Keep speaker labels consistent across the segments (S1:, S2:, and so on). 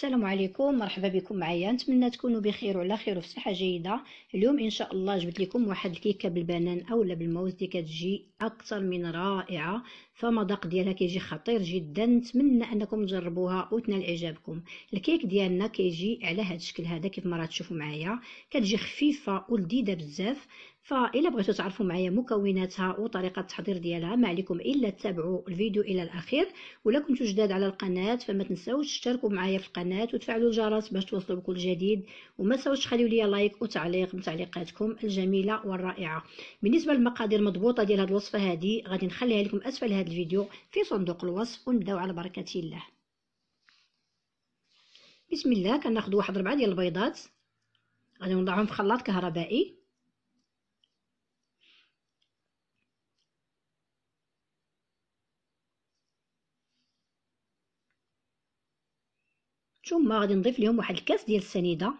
S1: السلام عليكم مرحبا بكم معايا نتمنى تكونوا بخير وعلى خير وفي صحه جيده اليوم ان شاء الله جبت لكم واحد الكيكه بالبنان اولا بالموز اللي كتجي اكثر من رائعه فمذاق ديالها كيجي خطير جدا نتمنى انكم تجربوها وتنال اعجابكم الكيك ديالنا كيجي على هذا الشكل هذا كيف ما راه تشوفوا معايا كتجي خفيفه ولذيذه بزاف فإلا بغيتو تعرفوا معايا مكوناتها وطريقة التحضير ديالها ما عليكم إلا تتابعوا الفيديو إلى الأخير ولا كنتو جداد على القناة فما تنساوش تشتركوا معايا في القناة وتفعلوا الجرس باش توصلوا بكل جديد وما تنساوش تخليو لي لايك وتعليق من تعليقاتكم الجميلة والرائعة بالنسبة للمقادير المضبوطة ديال هاد الوصفة هادي غادي نخليها لكم أسفل هاد الفيديو في صندوق الوصف ونبداو على بركة الله بسم الله كناخدو واحد ربعة ديال البيضات غادي نوضعهم في خلاط كهربائي ثم غادي نضيف لهم واحد الكاس ديال السنيده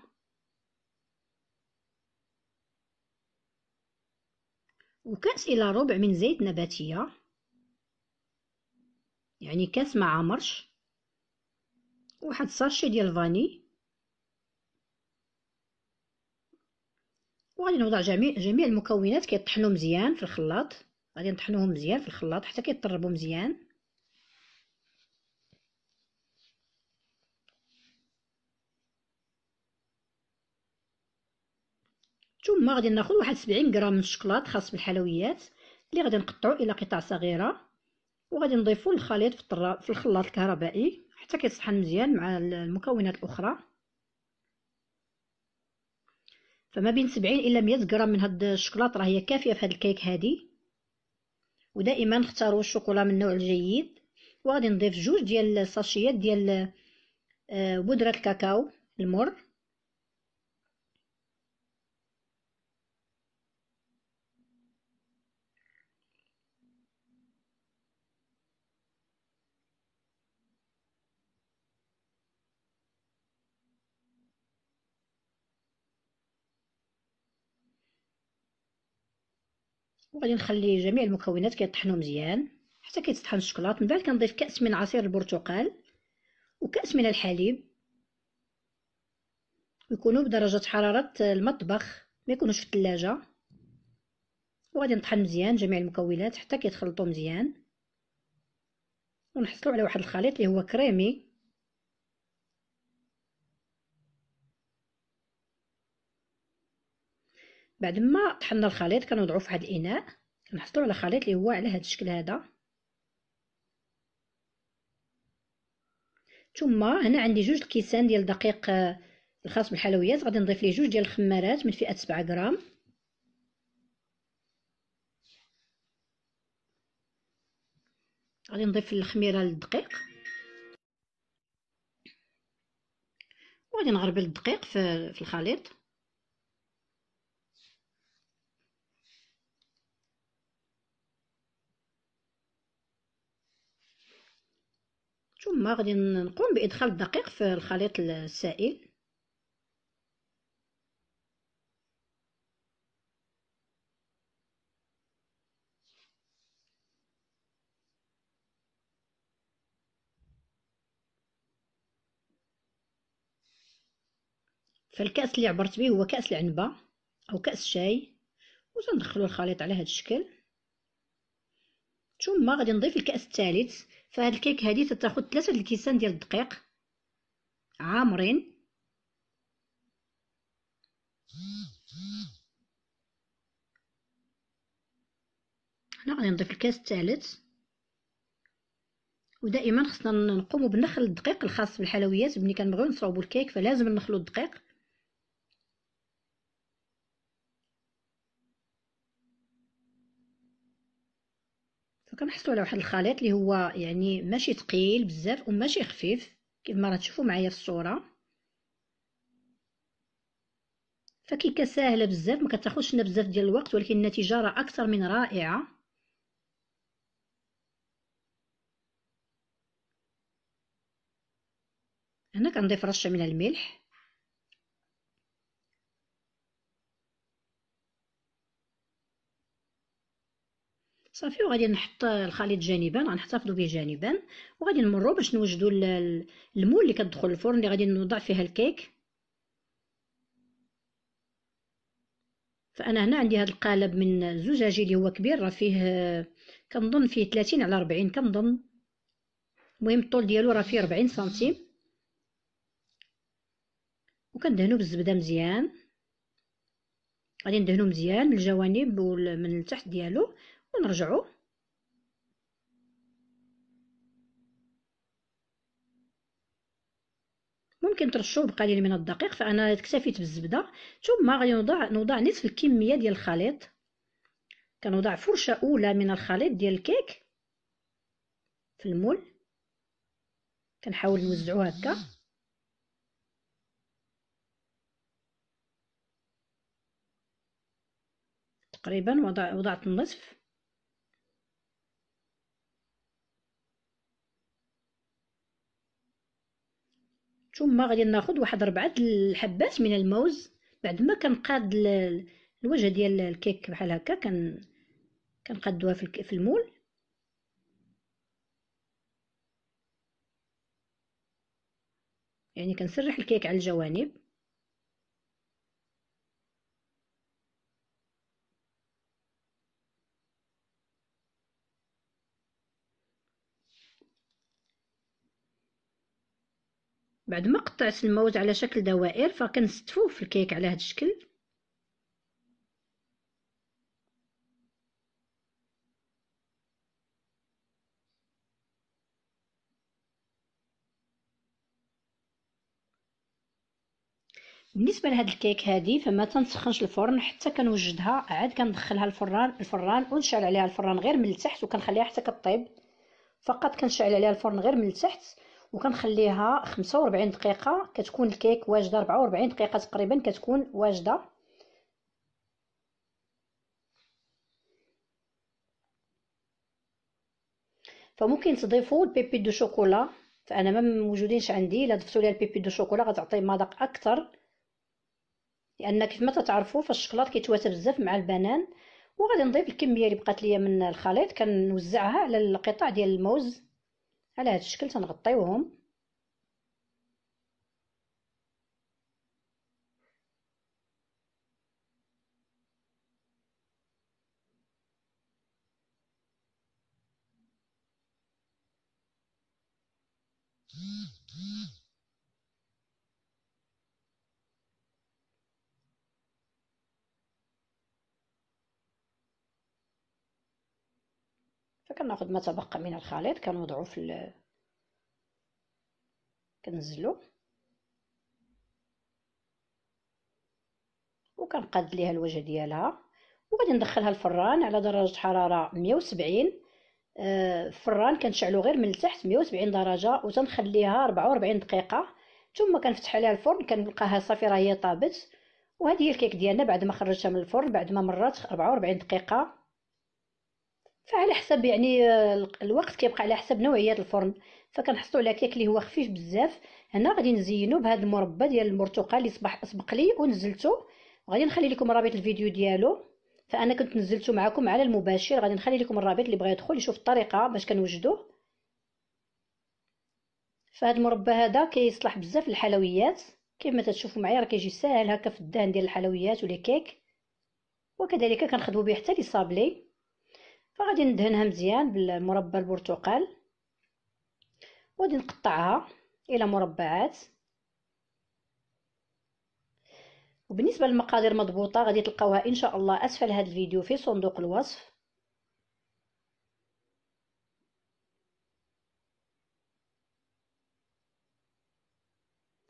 S1: وكاس الى ربع من زيت نباتيه يعني كاس ما عامرش واحد صاشي ديال الفاني وغادي نوضع جميع جميع المكونات كيطحنوا مزيان في الخلاط غادي نطحنوهم مزيان في الخلاط حتى كيطربوا مزيان ثم غادي ناخذ واحد 70 غرام من الشكلاط خاص بالحلويات اللي غادي نقطعو الى قطع صغيره وغادي نضيفو الخليط في, الطرا... في الخلاط الكهربائي حتى كيطحن مزيان مع المكونات الاخرى فما بين 70 الى 100 غرام من هاد الشكلاط راه هي كافيه في هاد الكيك هادي ودائما نختاروا الشوكولا من النوع الجيد وغادي نضيف جوج ديال الساشيات ديال آه، بودره الكاكاو المر وغادي نخلي جميع المكونات كيطحنوا مزيان حتى كيتطحن الشكلاط من بعد كنضيف كاس من عصير البرتقال وكاس من الحليب يكونوا بدرجه حراره المطبخ ما يكونوش في الثلاجه وغادي نطحن مزيان جميع المكونات حتى كيتخلطوا مزيان ونحصلوا على واحد الخليط اللي هو كريمي بعد ما طحنا الخليط كنوضعو في هذا الاناء كنحصلو على خليط اللي هو على هذا الشكل هذا ثم هنا عندي جوج الكيسان ديال الدقيق آه، الخاص بالحلويات غادي نضيف ليه جوج ديال الخمارات من فئه 7 غرام غادي نضيف الخميره للدقيق وغادي نغربل الدقيق في الخليط ثم غادي نقوم بإدخال الدقيق في الخليط السائل فالكأس اللي عبرت به هو كأس العنبة أو كأس شاي وتندخلو الخليط على هذا الشكل ثم غادي نضيف الكأس الثالث فهاد الكيك هادي تتاخد ثلاثة الكيسان ديال الدقيق عامرين هنا غادي نضيف الكاس الثالث ودائما خصنا نقوموا بنخل الدقيق الخاص بالحلويات ملي كنبغيو نصاوبوا الكيك فلازم نخلو الدقيق كنحصلوا على واحد الخليط اللي هو يعني ماشي ثقيل بزاف وماشي خفيف كيف ما راتشوفوا معايا في الصوره فكيكه ساهله بزاف ما كتاخذش لنا بزاف ديال الوقت ولكن النتيجه راه اكثر من رائعه هنا كنضيف رشه من الملح صافي وغادي نحط الخليط جانبا غنحتفظوا به جانبا وغادي نمروا باش نوجدوا المول اللي كتدخل الفرن اللي غادي نوضع فيها الكيك فانا هنا عندي هذا القالب من زجاجي اللي هو كبير راه فيه آه، كنظن فيه 30 على 40 كنظن المهم الطول ديالو راه فيه 40 سنتيم وكندهنوا بالزبده مزيان غادي ندهنو مزيان من الجوانب ومن التحت ديالو ونرجعو ممكن ترشوه بقليل من الدقيق فانا اكتفيت بالزبده ثم غادي نوضع نوضع نصف الكميه ديال الخليط كنوضع فرشه اولى من الخليط ديال الكيك في المول كنحاول نوزعو هكا تقريبا وضع وضعت النصف ثم غادي ناخد واحد ربعة الحبات من الموز بعد ما كنقاد الوجه ديال الكيك بحال هكا كن كنقادوها في المول يعني كنسرح الكيك على الجوانب بعد ما قطعت الموز على شكل دوائر فكنستفوه في الكيك على هذا الشكل بالنسبه لهاد الكيك هادي فما تنسخنش الفرن حتى كنوجدها عاد كندخلها الفران الفران ونشعل عليها الفران غير من التحت وكنخليها حتى كطيب فقط كنشعل عليها الفرن غير من التحت وكنخليها 45 دقيقه كتكون الكيك واجده 44 دقيقه تقريبا كتكون واجده فممكن تضيفوا البيبي دو شوكولا فانا ما موجودينش عندي الا ضفتوا ليها البيبي دو شوكولا غتعطي مذاق اكثر لان كيف ما تتعرفوا فالشكلاط كيتواتى بزاف مع البنان وغادي نضيف الكميه اللي بقات ليا من الخليط كنوزعها على القطع ديال الموز على هذا الشكل تنغطيوهم كناخد ما تبقى من الخليط كنوضعو في ال... كنزلو وكنقاد ليها الوجه ديالها وغادي ندخلها الفران على درجه حراره 170 الفران آه، كنشعلو غير من التحت 170 درجه وتنخليها 44 دقيقه ثم كنفتح عليها الفرن كنلقاها صافي راه هي طابت وهذه هي الكيك ديالنا بعد ما خرجتها من الفرن بعد ما مرات 44 دقيقه فعلى حسب يعني آه، الوقت كيبقى على حسب نوعيه الفرن فكنحصلوا على كيك اللي هو خفيف بزاف هنا غادي نزينو بهذا المربى ديال البرتقال اللي صبح سبق لي ونزلته غادي نخلي لكم رابط الفيديو ديالو فانا كنت نزلته معكم على المباشر غادي نخلي لكم الرابط اللي بغى يدخل يشوف الطريقه باش كنوجدوه فهاد المربى هذا كيصلح بزاف للحلويات كيف ما تشوفوا معايا راه كيجي ساهل هكا في الدهن ديال الحلويات ولا كيك وكذلك كنخدموا به حتى لي صابلي فغادي ندهنها مزيان بالمربى البرتقال وغادي نقطعها الى مربعات وبالنسبه للمقادير مضبوطه غادي تلقاوها ان شاء الله اسفل هذا الفيديو في صندوق الوصف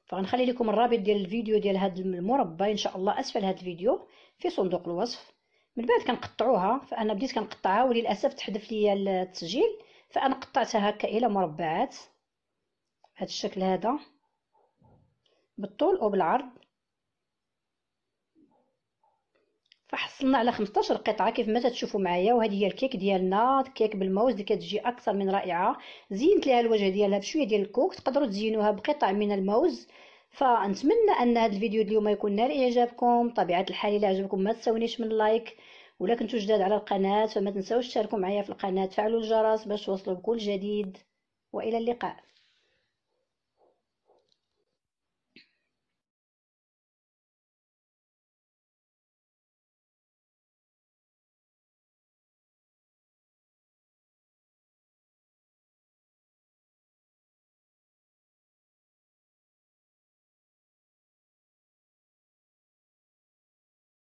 S1: فغنخلي لكم الرابط ديال الفيديو ديال هذا المربى ان شاء الله اسفل هذا الفيديو في صندوق الوصف من بعد كنقطعوها فانا بديت كنقطعها وللاسف تحذف ليا التسجيل فانا قطعتها هكا الى مربعات هذا الشكل هذا بالطول وبالعرض فحصلنا على 15 قطعه كيف ما تشوفوا معايا وهذه هي الكيك ديالنا كيك بالموز اللي كتجي اكثر من رائعه زينت لها الوجه ديالها بشويه ديال الكوك تقدروا تزينوها بقطع من الموز فنتمنى ان هذا الفيديو اليوم يكون نال اعجابكم طبيعه الحال الا عجبكم ما تساونيش من لايك ولا كنتو جداد على القناة فما تنساوش تشاركوا معايا في القناة تفعلوا الجرس باش توصلوا بكل جديد وإلى اللقاء